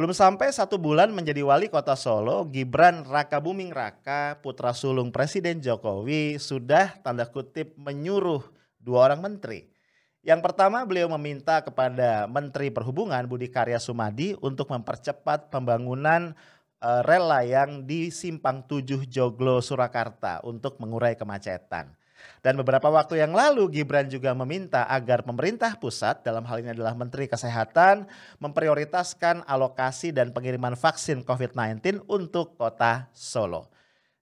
Belum sampai satu bulan menjadi wali kota Solo, Gibran Raka Buming Raka, putra sulung Presiden Jokowi, sudah tanda kutip menyuruh dua orang menteri. Yang pertama beliau meminta kepada Menteri Perhubungan Budi Karya Sumadi untuk mempercepat pembangunan eh, rel layang di Simpang 7 Joglo Surakarta untuk mengurai kemacetan. Dan beberapa waktu yang lalu Gibran juga meminta agar pemerintah pusat dalam hal ini adalah Menteri Kesehatan memprioritaskan alokasi dan pengiriman vaksin COVID-19 untuk kota Solo.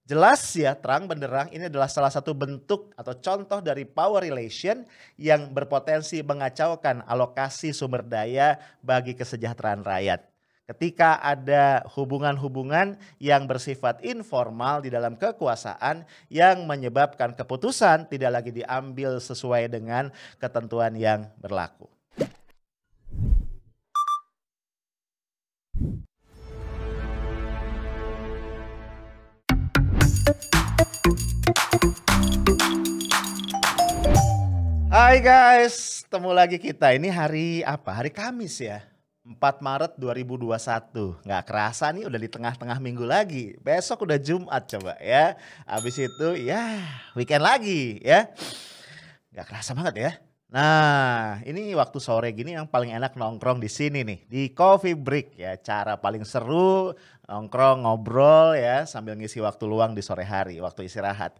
Jelas ya terang benderang ini adalah salah satu bentuk atau contoh dari power relation yang berpotensi mengacaukan alokasi sumber daya bagi kesejahteraan rakyat. Ketika ada hubungan-hubungan yang bersifat informal di dalam kekuasaan yang menyebabkan keputusan tidak lagi diambil sesuai dengan ketentuan yang berlaku. Hai guys, ketemu lagi kita. Ini hari apa? Hari Kamis ya. 4 Maret 2021. Nggak kerasa nih udah di tengah-tengah minggu lagi. Besok udah Jumat coba ya. abis itu ya weekend lagi ya. Nggak kerasa banget ya. Nah, ini waktu sore gini yang paling enak nongkrong di sini nih, di Coffee Break ya. Cara paling seru nongkrong, ngobrol ya sambil ngisi waktu luang di sore hari, waktu istirahat.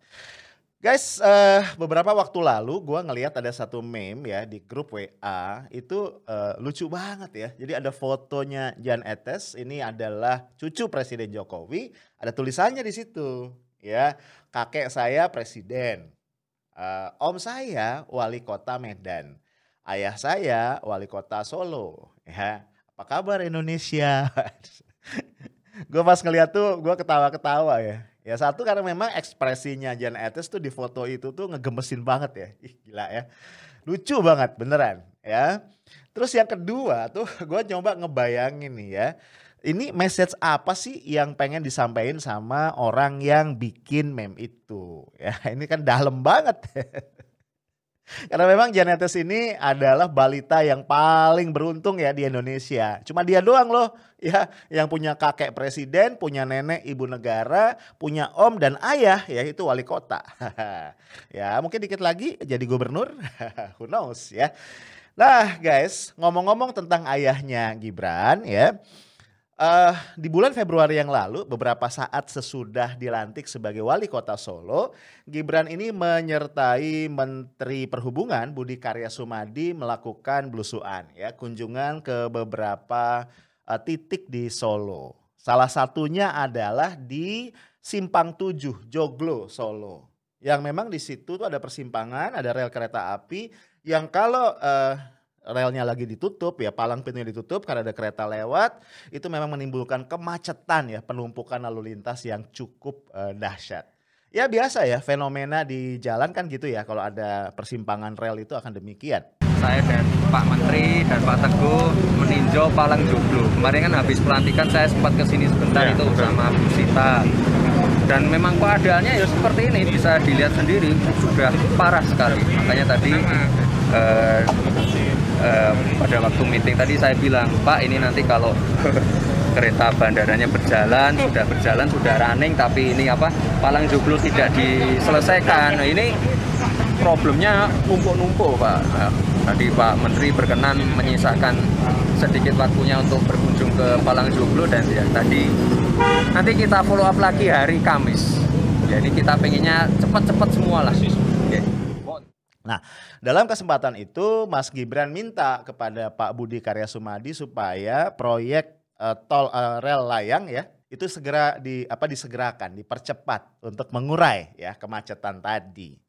Guys, uh, beberapa waktu lalu gue ngelihat ada satu meme ya di grup WA itu uh, lucu banget ya. Jadi ada fotonya Jan Etes, ini adalah cucu Presiden Jokowi. Ada tulisannya di situ ya, kakek saya Presiden, uh, om saya Wali Kota Medan, ayah saya Wali Kota Solo. Ya, apa kabar Indonesia? gue pas ngeliat tuh gue ketawa-ketawa ya Ya satu karena memang ekspresinya Jan Etes tuh di foto itu tuh ngegemesin banget ya. Ih gila ya. Lucu banget beneran ya. Terus yang kedua tuh gue coba ngebayangin nih ya. Ini message apa sih yang pengen disampaikan sama orang yang bikin meme itu? Ya ini kan dalam banget. Karena memang Janetes ini adalah balita yang paling beruntung ya di Indonesia. Cuma dia doang loh ya yang punya kakek presiden, punya nenek ibu negara, punya om dan ayah yaitu wali kota. ya mungkin dikit lagi jadi gubernur, who knows ya. Nah guys ngomong-ngomong tentang ayahnya Gibran ya Uh, di bulan Februari yang lalu, beberapa saat sesudah dilantik sebagai wali kota Solo, Gibran ini menyertai Menteri Perhubungan Budi Karya Sumadi melakukan belusuan, ya kunjungan ke beberapa uh, titik di Solo. Salah satunya adalah di Simpang 7 Joglo Solo. Yang memang di situ tuh ada persimpangan, ada rel kereta api yang kalau uh, relnya lagi ditutup ya palang pintunya ditutup karena ada kereta lewat itu memang menimbulkan kemacetan ya penumpukan lalu lintas yang cukup uh, dahsyat. Ya biasa ya fenomena di jalan kan gitu ya kalau ada persimpangan rel itu akan demikian. Saya dan Pak Menteri dan Pak Teguh meninjau Palang Jomblo. Kemarin kan habis pelantikan saya sempat ke sini sebentar ya, itu betul. sama Bu Sita. Dan memang keadaannya ya seperti ini bisa dilihat sendiri sudah parah sekali. Makanya tadi eh, um, pada waktu meeting tadi saya bilang Pak ini nanti kalau kereta bandaranya berjalan sudah berjalan sudah running tapi ini apa palang joglo tidak diselesaikan nah, ini problemnya numpuk-numpuk Pak nah, tadi Pak Menteri berkenan menyisakan sedikit waktunya untuk berkunjung ke Palang Joglo dan ya, tadi nanti kita follow up lagi hari Kamis jadi kita pengennya cepat-cepat semua lah Nah, dalam kesempatan itu Mas Gibran minta kepada Pak Budi Karya Sumadi supaya proyek uh, tol uh, rel layang ya itu segera di apa disegerakan, dipercepat untuk mengurai ya kemacetan tadi.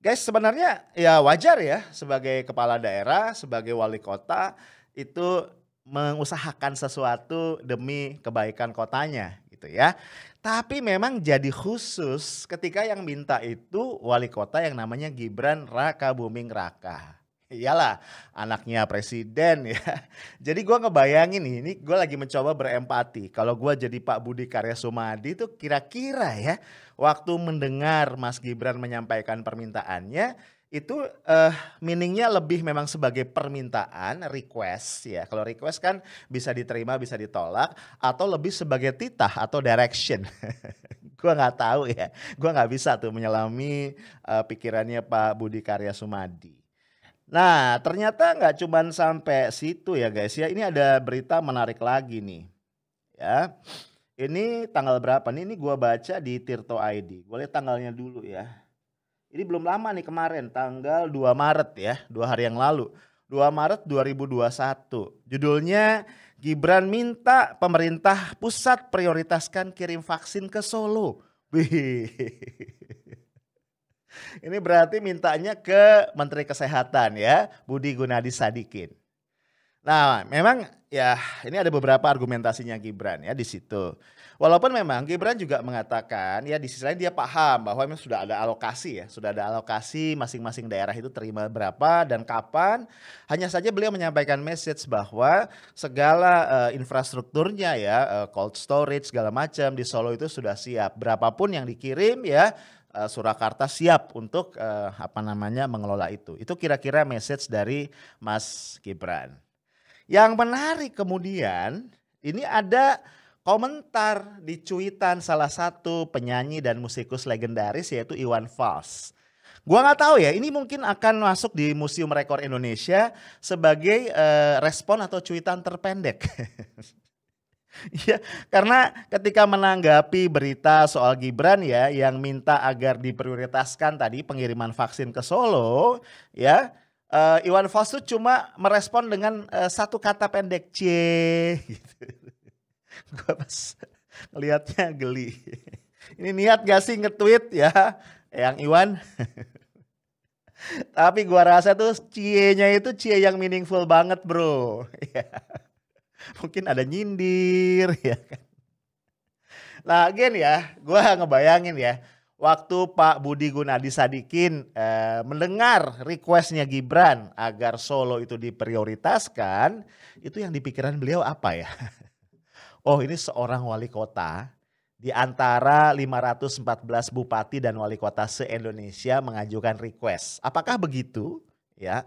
Guys, sebenarnya ya wajar ya sebagai kepala daerah, sebagai wali kota itu mengusahakan sesuatu demi kebaikan kotanya gitu ya. Tapi memang jadi khusus ketika yang minta itu wali kota yang namanya Gibran Raka Buming Raka. Iyalah anaknya presiden ya. Jadi gue ngebayangin nih, ini gue lagi mencoba berempati. Kalau gue jadi Pak Budi Karya Sumadi itu kira-kira ya waktu mendengar Mas Gibran menyampaikan permintaannya itu uh, meaningnya lebih memang sebagai permintaan request ya kalau request kan bisa diterima bisa ditolak atau lebih sebagai titah atau direction gue nggak tahu ya gue nggak bisa tuh menyelami uh, pikirannya Pak Budi Karya Sumadi nah ternyata nggak cuma sampai situ ya guys ya ini ada berita menarik lagi nih ya ini tanggal berapa nih ini gue baca di Tirto ID gue lihat tanggalnya dulu ya ini belum lama nih kemarin tanggal 2 Maret ya, dua hari yang lalu. 2 Maret 2021. Judulnya Gibran minta pemerintah pusat prioritaskan kirim vaksin ke Solo. Ini berarti mintanya ke Menteri Kesehatan ya, Budi Gunadi Sadikin. Nah, memang ya ini ada beberapa argumentasinya Gibran ya di situ. Walaupun memang Gibran juga mengatakan ya di sisi lain dia paham bahwa memang sudah ada alokasi ya, sudah ada alokasi masing-masing daerah itu terima berapa dan kapan. Hanya saja beliau menyampaikan message bahwa segala uh, infrastrukturnya ya, uh, cold storage segala macam di Solo itu sudah siap. Berapapun yang dikirim ya uh, Surakarta siap untuk uh, apa namanya mengelola itu. Itu kira-kira message dari Mas Gibran. Yang menarik kemudian ini ada komentar di cuitan salah satu penyanyi dan musikus legendaris yaitu Iwan Fals. Gua nggak tahu ya, ini mungkin akan masuk di Museum Rekor Indonesia sebagai uh, respon atau cuitan terpendek. ya, karena ketika menanggapi berita soal Gibran ya yang minta agar diprioritaskan tadi pengiriman vaksin ke Solo, ya uh, Iwan Fals tuh cuma merespon dengan uh, satu kata pendek C gitu. Gue pas ngelihatnya geli. Ini niat gak sih nge-tweet ya yang Iwan? Tapi gua rasa tuh cie-nya itu cie yang meaningful banget, Bro. Ya. Mungkin ada nyindir ya kan. Nah, again ya, gua ngebayangin ya waktu Pak Budi Gunadi Sadikin eh, mendengar requestnya Gibran agar Solo itu diprioritaskan, itu yang dipikiran beliau apa ya? Oh ini seorang wali kota di antara 514 bupati dan wali kota se-Indonesia mengajukan request. Apakah begitu? Ya,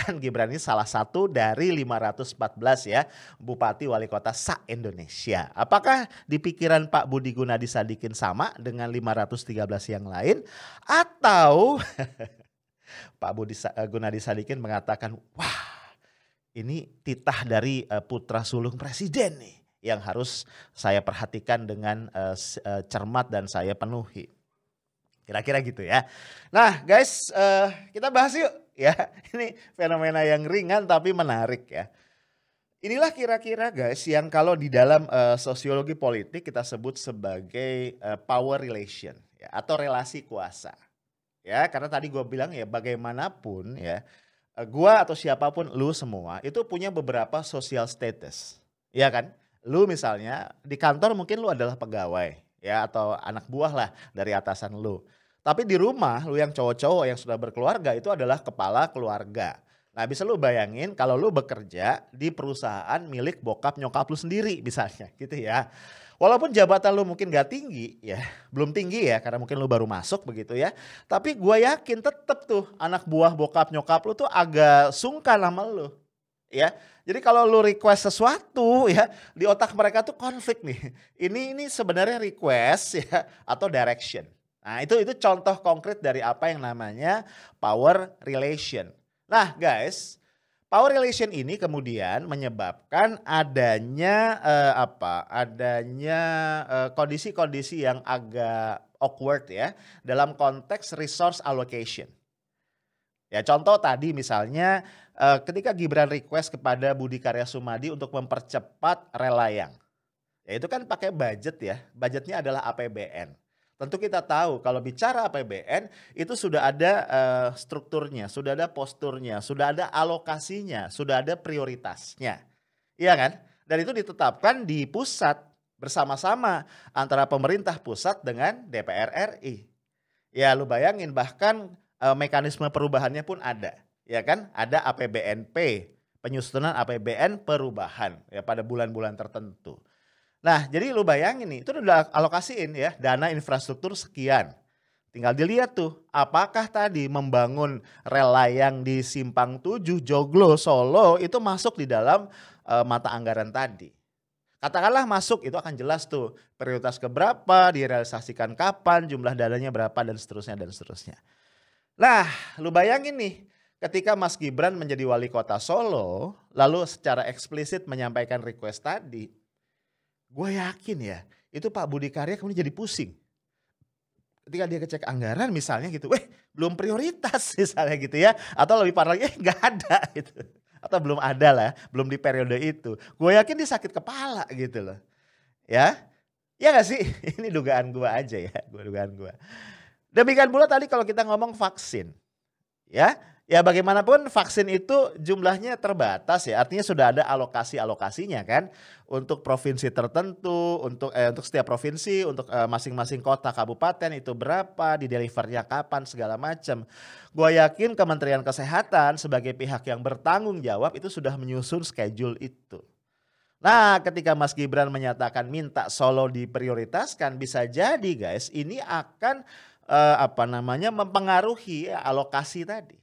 kan Gibran ini salah satu dari 514 ya bupati wali kota se-Indonesia. Apakah di pikiran Pak Budi Gunadi Sadikin sama dengan 513 yang lain atau Pak Budi eh, Gunadi Sadikin mengatakan wah ini titah dari eh, putra sulung presiden nih yang harus saya perhatikan dengan eh, cermat dan saya penuhi. Kira-kira gitu ya. Nah, guys, uh, kita bahas yuk ya. Ini fenomena yang ringan tapi menarik ya. Inilah kira-kira guys yang kalau di dalam uh, sosiologi politik kita sebut sebagai uh, power relation ya, atau relasi kuasa. Ya, karena tadi gue bilang ya bagaimanapun ya eh, gua gue atau siapapun lu semua itu punya beberapa social status, ya kan? Lu misalnya di kantor mungkin lu adalah pegawai ya atau anak buah lah dari atasan lu tapi di rumah lu yang cowok-cowok yang sudah berkeluarga itu adalah kepala keluarga. Nah bisa lu bayangin kalau lu bekerja di perusahaan milik bokap nyokap lu sendiri misalnya gitu ya. Walaupun jabatan lu mungkin gak tinggi ya, belum tinggi ya karena mungkin lu baru masuk begitu ya. Tapi gue yakin tetep tuh anak buah bokap nyokap lu tuh agak sungkan sama lu ya. Jadi kalau lu request sesuatu ya di otak mereka tuh konflik nih. Ini ini sebenarnya request ya atau direction Nah, itu itu contoh konkret dari apa yang namanya power relation. Nah, guys, power relation ini kemudian menyebabkan adanya eh, apa? Adanya kondisi eh, kondisi-kondisi yang agak awkward ya dalam konteks resource allocation. Ya, contoh tadi misalnya eh, ketika Gibran request kepada Budi Karya Sumadi untuk mempercepat relayang. Ya, itu kan pakai budget ya. Budgetnya adalah APBN. Tentu kita tahu kalau bicara APBN itu sudah ada uh, strukturnya, sudah ada posturnya, sudah ada alokasinya, sudah ada prioritasnya. Iya kan? Dan itu ditetapkan di pusat bersama-sama antara pemerintah pusat dengan DPR RI. Ya lu bayangin bahkan uh, mekanisme perubahannya pun ada. Ya kan? Ada APBNP, penyusunan APBN perubahan ya pada bulan-bulan tertentu. Nah, jadi lu bayangin nih, itu udah alokasiin ya dana infrastruktur sekian. Tinggal dilihat tuh, apakah tadi membangun rel layang di Simpang 7, Joglo, Solo itu masuk di dalam e, mata anggaran tadi. Katakanlah masuk, itu akan jelas tuh prioritas keberapa, direalisasikan kapan, jumlah dananya berapa, dan seterusnya, dan seterusnya. Nah, lu bayangin nih, ketika Mas Gibran menjadi wali kota Solo, lalu secara eksplisit menyampaikan request tadi, Gue yakin ya, itu Pak Budi Karya kemudian jadi pusing. Ketika dia kecek anggaran misalnya gitu, weh belum prioritas misalnya gitu ya. Atau lebih parah lagi, eh gak ada gitu. Atau belum ada lah, belum di periode itu. Gue yakin dia sakit kepala gitu loh. Ya, ya gak sih? Ini dugaan gue aja ya, gue dugaan gue. Demikian pula tadi kalau kita ngomong vaksin. Ya, Ya bagaimanapun vaksin itu jumlahnya terbatas ya. Artinya sudah ada alokasi-alokasinya kan untuk provinsi tertentu, untuk eh, untuk setiap provinsi, untuk eh, masing-masing kota kabupaten itu berapa, di delivernya kapan segala macam. gue yakin Kementerian Kesehatan sebagai pihak yang bertanggung jawab itu sudah menyusun schedule itu. Nah, ketika Mas Gibran menyatakan minta Solo diprioritaskan, bisa jadi guys, ini akan eh, apa namanya mempengaruhi alokasi tadi.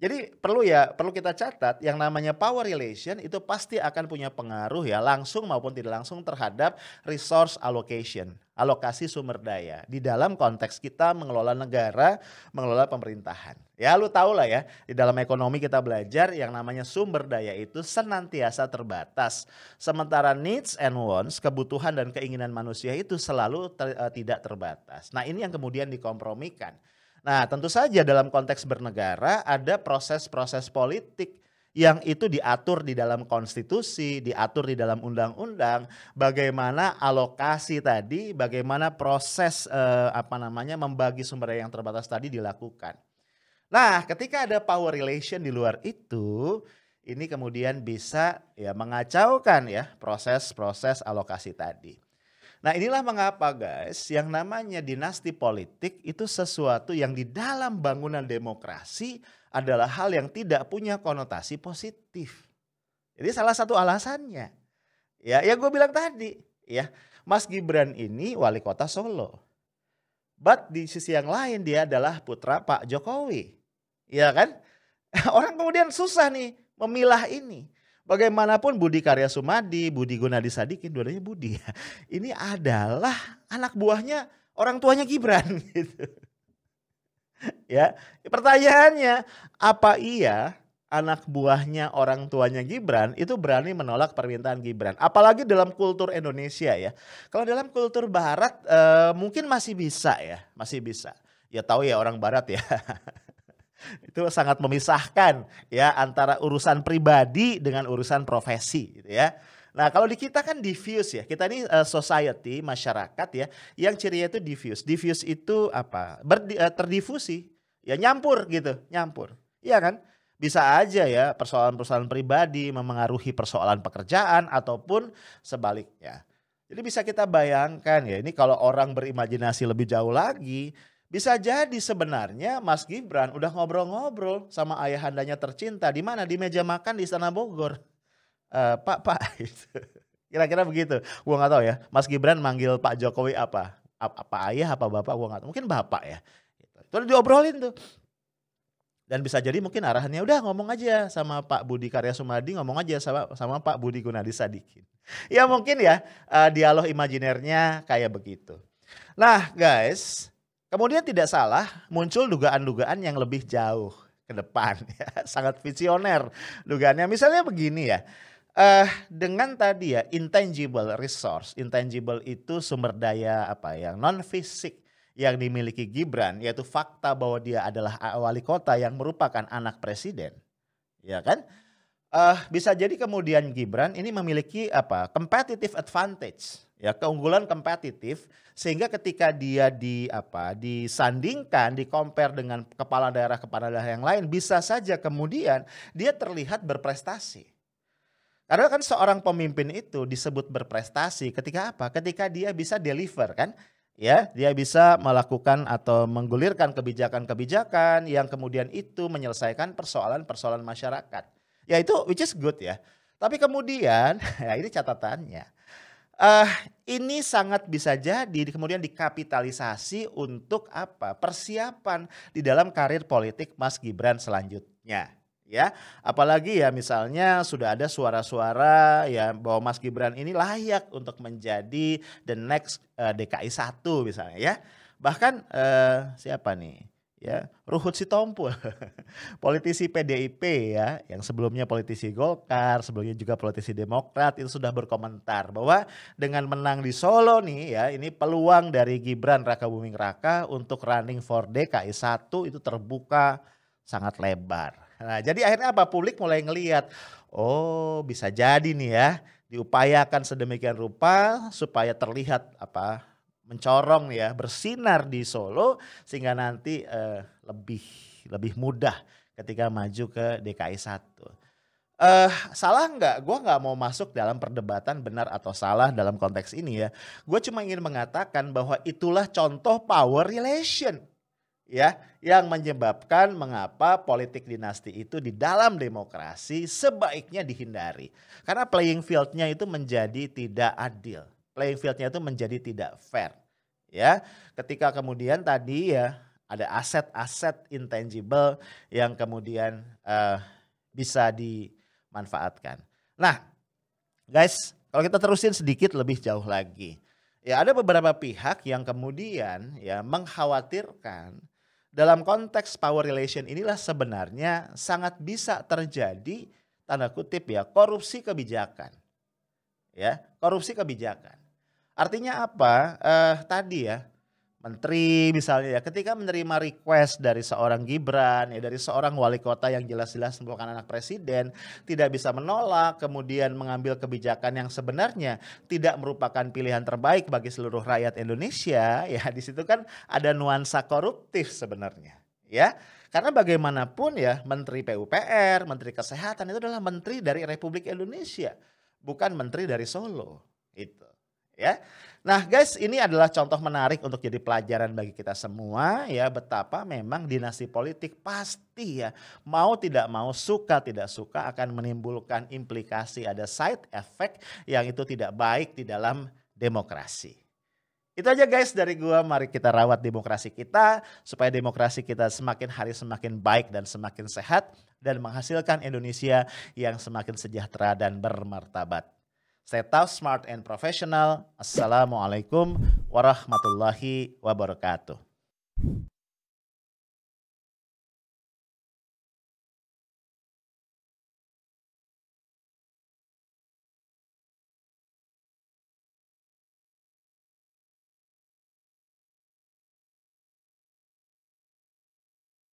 Jadi perlu ya, perlu kita catat yang namanya power relation itu pasti akan punya pengaruh ya langsung maupun tidak langsung terhadap resource allocation, alokasi sumber daya di dalam konteks kita mengelola negara, mengelola pemerintahan. Ya lu tau lah ya, di dalam ekonomi kita belajar yang namanya sumber daya itu senantiasa terbatas. Sementara needs and wants, kebutuhan dan keinginan manusia itu selalu ter, eh, tidak terbatas. Nah ini yang kemudian dikompromikan. Nah, tentu saja dalam konteks bernegara ada proses-proses politik yang itu diatur di dalam konstitusi, diatur di dalam undang-undang, bagaimana alokasi tadi, bagaimana proses eh, apa namanya membagi sumber daya yang terbatas tadi dilakukan. Nah, ketika ada power relation di luar itu, ini kemudian bisa ya mengacaukan ya proses-proses alokasi tadi. Nah inilah mengapa guys yang namanya dinasti politik itu sesuatu yang di dalam bangunan demokrasi adalah hal yang tidak punya konotasi positif. Jadi salah satu alasannya. Ya, ya gue bilang tadi, ya Mas Gibran ini wali kota Solo. But di sisi yang lain dia adalah putra Pak Jokowi. Ya kan? Orang kemudian susah nih memilah ini. Bagaimanapun Budi Karya Sumadi, Budi Gunadi Sadikin, dua-duanya Budi. Ini adalah anak buahnya orang tuanya Gibran gitu. Ya, pertanyaannya apa iya anak buahnya orang tuanya Gibran itu berani menolak permintaan Gibran. Apalagi dalam kultur Indonesia ya. Kalau dalam kultur Barat e, mungkin masih bisa ya, masih bisa. Ya tahu ya orang Barat ya. itu sangat memisahkan ya antara urusan pribadi dengan urusan profesi gitu ya. Nah kalau di kita kan diffuse ya, kita ini uh, society, masyarakat ya, yang cirinya itu diffuse. Diffuse itu apa? Berdi, uh, terdifusi, ya nyampur gitu, nyampur. Iya kan? Bisa aja ya persoalan-persoalan pribadi memengaruhi persoalan pekerjaan ataupun sebaliknya. Jadi bisa kita bayangkan ya, ini kalau orang berimajinasi lebih jauh lagi, bisa jadi sebenarnya Mas Gibran udah ngobrol-ngobrol sama ayahandanya tercinta di mana di meja makan di Istana Bogor. Uh, pak, Pak, gitu. kira-kira begitu. Gua nggak tahu ya. Mas Gibran manggil Pak Jokowi apa? Apa Apa ayah, apa bapak? Gua nggak tahu. Mungkin bapak ya. Itu diobrolin tuh. Dan bisa jadi mungkin arahannya udah ngomong aja sama Pak Budi Karya Sumadi, ngomong aja sama sama Pak Budi Gunadi Sadikin. Ya mungkin ya uh, dialog imajinernya kayak begitu. Nah guys, Kemudian tidak salah muncul dugaan-dugaan yang lebih jauh ke depan, ya. sangat visioner dugaannya. Misalnya begini ya, uh, dengan tadi ya intangible resource, intangible itu sumber daya apa yang non fisik yang dimiliki Gibran, yaitu fakta bahwa dia adalah ah, wali kota yang merupakan anak presiden, ya kan? uh, bisa jadi kemudian Gibran ini memiliki apa competitive advantage ya keunggulan kompetitif sehingga ketika dia di apa disandingkan di compare dengan kepala daerah kepala daerah yang lain bisa saja kemudian dia terlihat berprestasi karena kan seorang pemimpin itu disebut berprestasi ketika apa ketika dia bisa deliver kan ya dia bisa melakukan atau menggulirkan kebijakan-kebijakan yang kemudian itu menyelesaikan persoalan-persoalan masyarakat Ya itu which is good ya. Tapi kemudian, ya ini catatannya. Uh, ini sangat bisa jadi kemudian dikapitalisasi untuk apa? Persiapan di dalam karir politik Mas Gibran selanjutnya ya. Apalagi ya misalnya sudah ada suara-suara ya bahwa Mas Gibran ini layak untuk menjadi the next uh, eh, DKI 1 misalnya ya. Bahkan uh, siapa nih? ya Ruhut Sitompul politisi PDIP ya yang sebelumnya politisi Golkar sebelumnya juga politisi Demokrat itu sudah berkomentar bahwa dengan menang di Solo nih ya ini peluang dari Gibran Raka Buming Raka untuk running for DKI 1 itu terbuka sangat lebar nah jadi akhirnya apa publik mulai ngelihat oh bisa jadi nih ya diupayakan sedemikian rupa supaya terlihat apa mencorong ya, bersinar di Solo sehingga nanti uh, lebih lebih mudah ketika maju ke DKI 1. Uh, eh, salah nggak? Gue nggak mau masuk dalam perdebatan benar atau salah dalam konteks ini ya. Gue cuma ingin mengatakan bahwa itulah contoh power relation ya yang menyebabkan mengapa politik dinasti itu di dalam demokrasi sebaiknya dihindari karena playing fieldnya itu menjadi tidak adil, playing fieldnya itu menjadi tidak fair ya ketika kemudian tadi ya ada aset-aset intangible yang kemudian uh, bisa dimanfaatkan. Nah, guys, kalau kita terusin sedikit lebih jauh lagi, ya ada beberapa pihak yang kemudian ya mengkhawatirkan dalam konteks power relation inilah sebenarnya sangat bisa terjadi tanda kutip ya korupsi kebijakan. Ya, korupsi kebijakan. Artinya apa? Uh, tadi ya, menteri misalnya ya, ketika menerima request dari seorang Gibran, ya dari seorang wali kota yang jelas-jelas merupakan anak presiden, tidak bisa menolak, kemudian mengambil kebijakan yang sebenarnya tidak merupakan pilihan terbaik bagi seluruh rakyat Indonesia, ya di situ kan ada nuansa koruptif sebenarnya, ya. Karena bagaimanapun ya, Menteri PUPR, Menteri Kesehatan itu adalah menteri dari Republik Indonesia, bukan menteri dari Solo, itu ya. Nah, guys, ini adalah contoh menarik untuk jadi pelajaran bagi kita semua ya betapa memang dinasti politik pasti ya mau tidak mau suka tidak suka akan menimbulkan implikasi ada side effect yang itu tidak baik di dalam demokrasi. Itu aja guys dari gua. Mari kita rawat demokrasi kita supaya demokrasi kita semakin hari semakin baik dan semakin sehat dan menghasilkan Indonesia yang semakin sejahtera dan bermartabat. Stay tough, smart, and professional. Assalamualaikum warahmatullahi wabarakatuh.